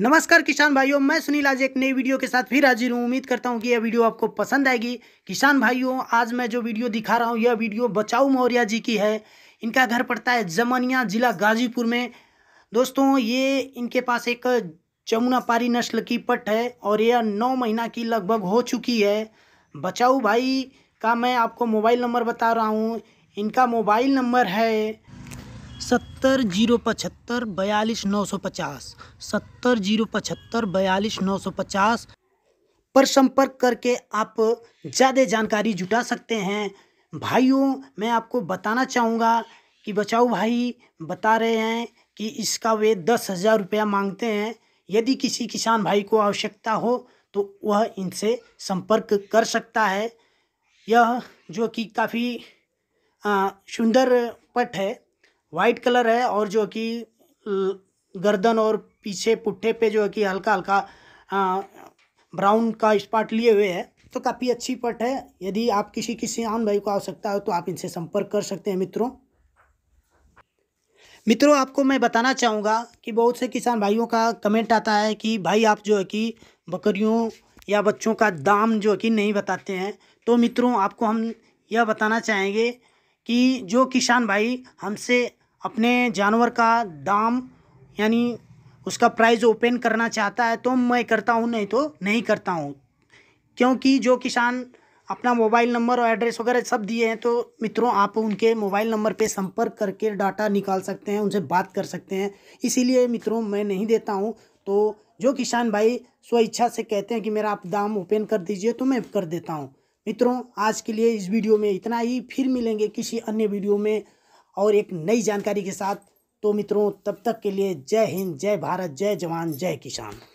नमस्कार किसान भाइयों मैं सुनील आज एक नई वीडियो के साथ फिर हाजिर हूँ उम्मीद करता हूँ कि यह वीडियो आपको पसंद आएगी किसान भाइयों आज मैं जो वीडियो दिखा रहा हूँ यह वीडियो बचाऊ मौर्य जी की है इनका घर पड़ता है जमनिया जिला गाजीपुर में दोस्तों ये इनके पास एक जमुना पारी नस्ल की पट है और यह नौ महीना की लगभग हो चुकी है बचाऊ भाई का मैं आपको मोबाइल नंबर बता रहा हूँ इनका मोबाइल नंबर है सत्तर जीरो पचहत्तर बयालीस नौ सौ पचास सत्तर जीरो पचहत्तर बयालीस नौ सौ पचास पर संपर्क करके आप ज़्यादा जानकारी जुटा सकते हैं भाइयों मैं आपको बताना चाहूँगा कि बचाओ भाई बता रहे हैं कि इसका वे दस हज़ार रुपया मांगते हैं यदि किसी किसान भाई को आवश्यकता हो तो वह इनसे संपर्क कर सकता है यह जो कि काफ़ी सुंदर पट है वाइट कलर है और जो कि गर्दन और पीछे पुट्ठे पे जो है कि हल्का हल्का ब्राउन का स्पॉट लिए हुए है तो काफ़ी अच्छी पट है यदि आप किसी किसी आम भाई को आवश्यकता हो तो आप इनसे संपर्क कर सकते हैं मित्रों मित्रों आपको मैं बताना चाहूँगा कि बहुत से किसान भाइयों का कमेंट आता है कि भाई आप जो है कि बकरियों या बच्चों का दाम जो है कि नहीं बताते हैं तो मित्रों आपको हम यह बताना चाहेंगे कि जो किसान भाई हमसे अपने जानवर का दाम यानी उसका प्राइस ओपन करना चाहता है तो मैं करता हूँ नहीं तो नहीं करता हूँ क्योंकि जो किसान अपना मोबाइल नंबर और एड्रेस वगैरह सब दिए हैं तो मित्रों आप उनके मोबाइल नंबर पे संपर्क करके डाटा निकाल सकते हैं उनसे बात कर सकते हैं इसीलिए मित्रों मैं नहीं देता हूँ तो जो किसान भाई इच्छा से कहते हैं कि मेरा आप दाम ओपन कर दीजिए तो मैं कर देता हूँ मित्रों आज के लिए इस वीडियो में इतना ही फिर मिलेंगे किसी अन्य वीडियो में और एक नई जानकारी के साथ तो मित्रों तब तक के लिए जय हिंद जय भारत जय जवान जय किसान